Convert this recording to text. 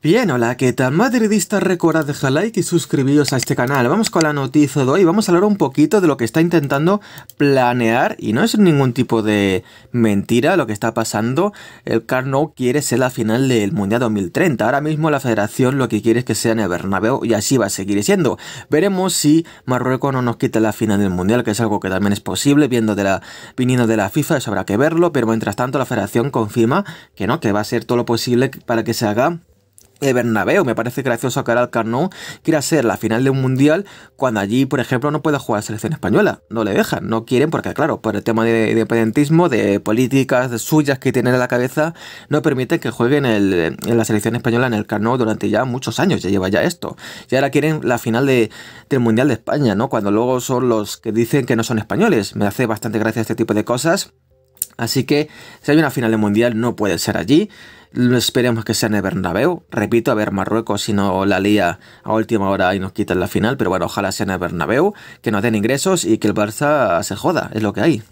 Bien, hola, ¿qué tal? Madridistas, recordad dejar like y suscribiros a este canal. Vamos con la noticia de hoy, vamos a hablar un poquito de lo que está intentando planear, y no es ningún tipo de mentira lo que está pasando, el Carnot quiere ser la final del Mundial 2030. Ahora mismo la federación lo que quiere es que sea en el Bernabéu, y así va a seguir siendo. Veremos si Marruecos no nos quita la final del Mundial, que es algo que también es posible, viendo de la, viniendo de la FIFA, eso habrá que verlo, pero mientras tanto la federación confirma que no, que va a ser todo lo posible para que se haga Bernabéu. Me parece gracioso que ahora el Carnot quiera ser la final de un mundial cuando allí, por ejemplo, no puede jugar la selección española. No le dejan, no quieren, porque claro, por el tema de independentismo, de políticas suyas que tienen en la cabeza, no permiten que jueguen en, en, la selección española en el Carnot durante ya muchos años, ya lleva ya esto. Y ahora quieren la final del Mundial de España, ¿no? Cuando luego son los que dicen que no son españoles. Me hace bastante gracia este tipo de cosas. Así que si hay una final de mundial no puede ser allí. Esperemos que sea en el Bernabéu. Repito, a ver Marruecos si no la lía a última hora y nos quitan la final, pero bueno, ojalá sea en Bernabéu, que nos den ingresos y que el Barça se joda, es lo que hay.